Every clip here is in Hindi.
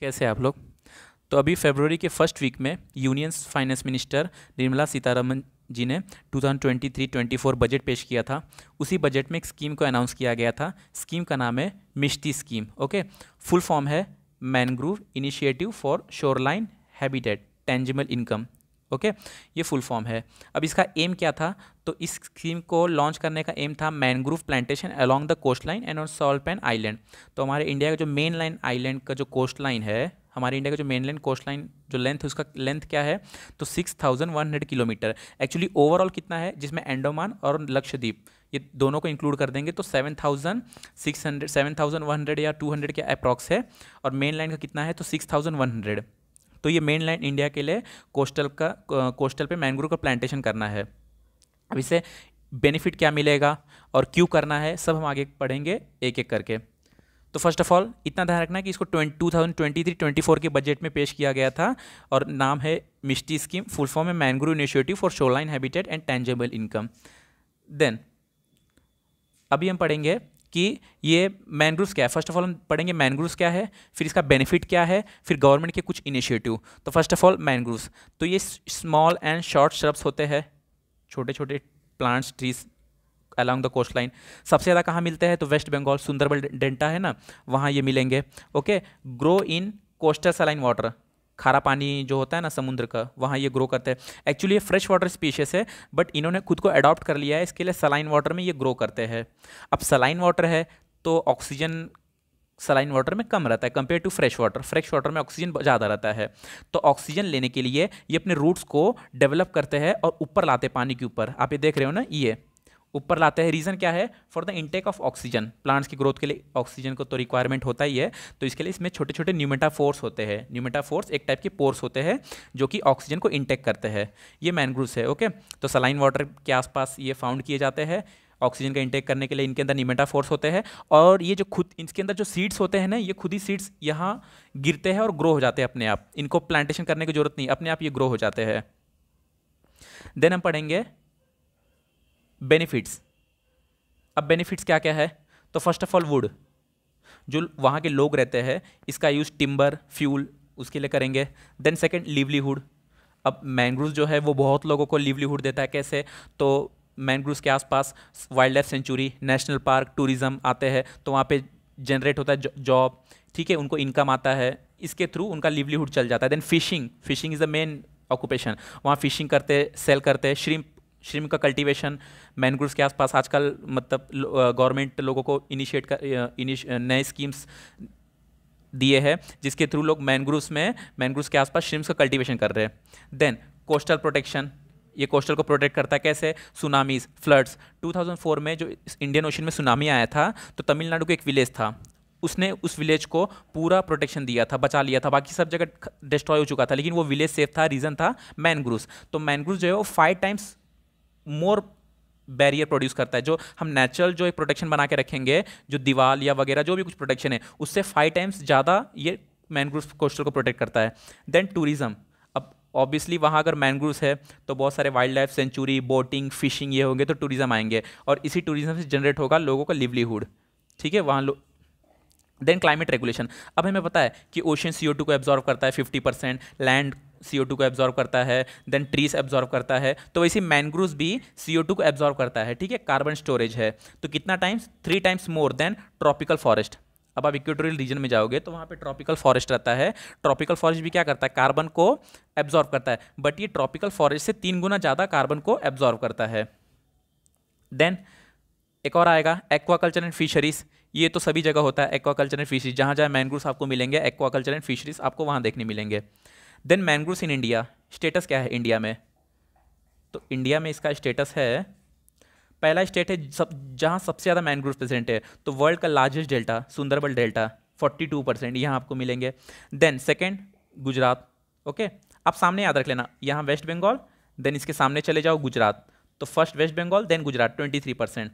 कैसे आप लोग तो अभी फेबररी के फर्स्ट वीक में union finance minister Nirmala Sitharaman ji ने 2023-24 बजट पेश किया था उसी बजट में एक स्कीम को अनाउंस किया गया था स्कीम का नाम है Mishti scheme okay full form है mangrove initiative for shoreline habitat tangible income okay ये फुल फॉर्म है अब इसका एम क्या था तो इस स्कीम को लॉन्च करने का एम था mangrove plantation along the coast line and on salt and island तो हमारे इंडिया का जो मेन लाइन आइलैंड का जो कोस्ट लाइन है हमारे इंडिया का जो मेन लाइन कोस्ट लाइन जो लेंथ है उसका लेंथ क्या है तो six thousand one hundred kilometre actually overall कितना है जिसमें एंडोमान और लक्षद्वीप ये दोनों को इंक्लूड कर देंगे तो seven thousand six hundred seven thousand one hundred या टू हंड्रेड के अप्रॉक्स है और मेन लाइन का कितना है तो सिक्स थाउजेंड वन हंड्रेड तो ये मेन लैंड इंडिया के लिए कोस्टल का कोस्टल पे मैंग्रोव का प्लांटेशन करना है अब इससे बेनिफिट क्या मिलेगा और क्यों करना है सब हम आगे पढ़ेंगे एक एक करके तो फर्स्ट ऑफ ऑल इतना ध्यान रखना कि इसको two thousand twenty three twenty four के बजट में पेश किया गया था और नाम है मिस्टी स्कीम फुल फॉर्म है mangrove initiative for shoreline habitat and tangible income then अभी हम पढ़ेंगे कि ये मैनग्रूव्स क्या है फर्स्ट ऑफ ऑल हम पढ़ेंगे मैनग्रूव्स क्या है फिर इसका बेनिफिट क्या है फिर गवर्नमेंट के कुछ इनिशिएटिव तो फर्स्ट ऑफ ऑल मैनग्रूव्स तो ये स्मॉल एंड शॉर्ट श्रब्स होते हैं छोटे छोटे plants trees along the coast line सबसे ज़्यादा कहाँ मिलते हैं तो वेस्ट बंगाल सुंदरबल डेंटा है ना वहाँ ये मिलेंगे okay grow in coastal saline water खारा पानी जो होता है ना समुद्र का वहाँ ये ग्रो करते हैं एक्चुअली ये फ्रेश वाटर स्पीशीज़ है बट इन्होंने खुद को अडॉप्ट कर लिया है इसके लिए सलाइन वाटर में ये ग्रो करते हैं अब सलाइन वाटर है तो ऑक्सीजन सलाइन वाटर में कम रहता है compare to fresh water fresh water में ऑक्सीजन ज़्यादा रहता है तो ऑक्सीजन लेने के लिए ये अपने रूट्स को डेवलप करते हैं और ऊपर लाते पानी के ऊपर आप ये देख रहे हो ना ये ऊपर लाते हैं रीज़न क्या है for the intake of oxygen plants की ग्रोथ के लिए ऑक्सीजन को तो रिक्वायरमेंट होता ही है तो इसके लिए इसमें छोटे छोटे न्यूमेटा फोर्स होते हैं न्यूमेटा फोर्स एक टाइप के पोर्स होते हैं जो कि ऑक्सीजन को इंटेक करते हैं ये मैनग्रूव्स है ओके तो सलाइन वाटर के आसपास ये फाउंड किए जाते हैं ऑक्सीजन का इंटेक करने के लिए इनके अंदर निमेटा फोर्स होते हैं और ये जो खुद इनके अंदर जो सीड्स होते हैं ना ये खुद ही सीड्स यहाँ गिरते हैं और ग्रो हो जाते हैं अपने आप इनको प्लांटेशन करने की जरूरत नहीं अपने आप ये ग्रो हो जाते हैं देन हम पढ़ेंगे बेनिफिट्स अब बेनिफिट्स क्या क्या है तो फर्स्ट ऑफ ऑल वुड जो वहाँ के लोग रहते हैं इसका यूज़ टिम्बर फ्यूल उसके लिए करेंगे देन सेकेंड लिवलीहुड अब मैंग्रोव जो है वो बहुत लोगों को लिवलीहुड देता है कैसे तो मैंग्रोव के आसपास wildlife sanctuary national park tourism आते हैं तो वहाँ पे जनरेट होता है जॉब ठीक है उनको इनकम आता है इसके थ्रू उनका लिवलीहुड चल जाता है then fishing fishing is the main occupation वहाँ फिशिंग करते सेल करते श्रिम्प श्रिम का कल्टीवेशन मैनग्रोव्स के आसपास आजकल मतलब गवर्नमेंट लोगों को इनिशिएट कर नए स्कीम्स दिए हैं जिसके थ्रू लोग मैनग्रोव्स में मैनग्रोव्स के आसपास श्रिम्स का कल्टीवेशन कर रहे हैं देन कोस्टल प्रोटेक्शन ये कोस्टल को प्रोटेक्ट करता है कैसे सुनामीज फ्लड्स 2004 में जो इंडियन ओशन में सुनामी आया था तो तमिलनाडु का एक विलेज था उसने उस विलेज को पूरा प्रोटेक्शन दिया था बचा लिया था बाकी सब जगह डिस्ट्रॉय हो चुका था लेकिन वो विलेज सेफ था रीज़न था मैनग्रोव्स तो मैनग्रूस जो है वो five times more barrier produce करता है जो हम नेचुरल जो एक प्रोटेक्शन बना के रखेंगे जो दीवार या वगैरह जो भी कुछ प्रोटेक्शन है उससे फाइव टाइम्स ज़्यादा ये मैनग्रोव कोस्टल को प्रोटेक्ट करता है देन टूरिज़्म अब ऑब्वियसली वहाँ अगर मैनग्रोव्स है तो बहुत सारे wildlife sanctuary boating fishing ये होंगे तो टूरिज़्म आएंगे और इसी टूरिज़्म से जनरेट होगा लोगों का लिवलीहुड ठीक है वहाँ लोग देन क्लाइमेट रेगुलेशन अब हमें पता है कि ओशन सी को एब्जॉर्व करता है फिफ्टी परसेंट लैंड सी को एब्जॉर्व करता है देन ट्रीज एब्जॉर्व करता है तो वैसे मैनग्रोव भी सी को एब्जॉर्व करता है ठीक है कार्बन स्टोरेज है तो कितना times three times more than tropical forest अब आप इक्वेटोरियल रीजन में जाओगे तो वहाँ पे ट्रॉपिकल फॉरेस्ट रहता है ट्रॉपिकल फॉरेस्ट भी क्या करता है कार्बन को एब्जॉर्व करता है बट ये ट्रॉपिकल फॉरेस्ट से तीन गुना ज़्यादा कार्बन को एब्जॉर्व करता है देन एक और आएगा एक्वाकल्चर एंड फिशरीज ये तो सभी जगह होता है एक्वाकल्चर एंड फिशरीज जहाँ जहाँ मैनग्रोव आपको मिलेंगे एक्वाकल्चर एंड फिशरीज आपको वहाँ देखने मिलेंगे then mangroves in India status क्या है इंडिया में तो इंडिया में इसका स्टेटस है पहला स्टेट है सब जहाँ सबसे ज़्यादा मैनग्रोव प्रेजेंट है तो वर्ल्ड का largest delta Sundarban delta 42 percent यहाँ आपको मिलेंगे देन सेकेंड गुजरात ओके आप सामने याद रख लेना यहाँ वेस्ट बंगाल देन इसके सामने चले जाओ गुजरात तो first West Bengal then Gujarat 23 percent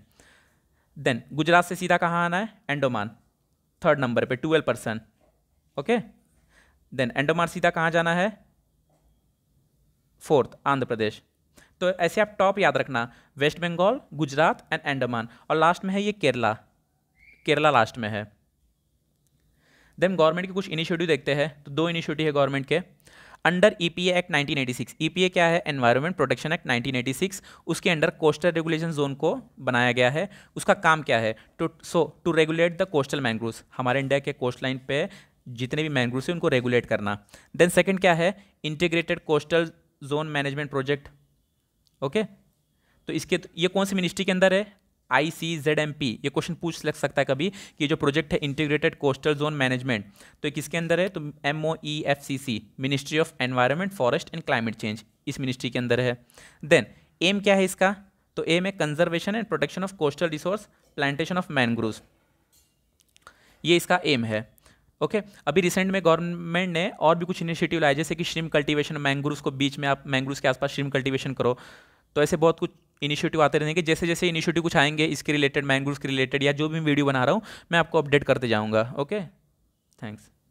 then Gujarat से सीधा कहाँ आना है एंडोमान थर्ड नंबर पे 12 परसेंट ओके देन एंडोमार सीधा कहाँ जाना है फोर्थ आंध्र प्रदेश तो ऐसे आप टॉप याद रखना वेस्ट बंगाल गुजरात एंड एंडमान और लास्ट में है ये केरला केरला लास्ट में है देन गवर्नमेंट के कुछ इनिशिएटिव देखते हैं तो दो इनिशिएटिव है गवर्नमेंट के अंडर ईपीए एक्ट 1986 ईपीए क्या है एनवायरमेंट प्रोटेक्शन एक्ट 1986 उसके अंडर कोस्टल रेगुलेशन जोन को बनाया गया है उसका काम क्या है to so to regulate the coastal mangroves हमारे इंडिया के कोस्ट लाइन पे जितने भी मैंग्रोव्स हैं उनको रेगुलेट करना देन सेकेंड क्या है integrated coastal zone management project okay तो इसके तो ये कौन सी मिनिस्ट्री के अंदर है I C Z M P ये क्वेश्चन पूछ लग सकता है कभी कि जो प्रोजेक्ट है इंटीग्रेटेड कोस्टल जोन मैनेजमेंट तो किसके अंदर है तो M O E F C C ministry of environment forest and climate change इस मिनिस्ट्री के अंदर है देन एम क्या है इसका तो एम है conservation and protection of coastal resource plantation of mangrove ये इसका एम है ओके okay? अभी रिसेंट में गवर्नमेंट ने और भी कुछ इनिशिएटिव लाए जैसे कि श्रीम कल्टीवेशन मैंग्रोव्स को बीच में आप मैंग्रोव्स के आसपास श्रीम कल्टीवेशन करो तो ऐसे बहुत कुछ इनिशिएटिव आते रहेंगे जैसे जैसे इनिशिएटिव कुछ आएंगे इसके रिलेटेड मैंग्रोव्स के रिलेटेड या जो भी वीडियो बना रहा हूँ मैं आपको अपडेट करते जाऊँगा ओके थैंक्स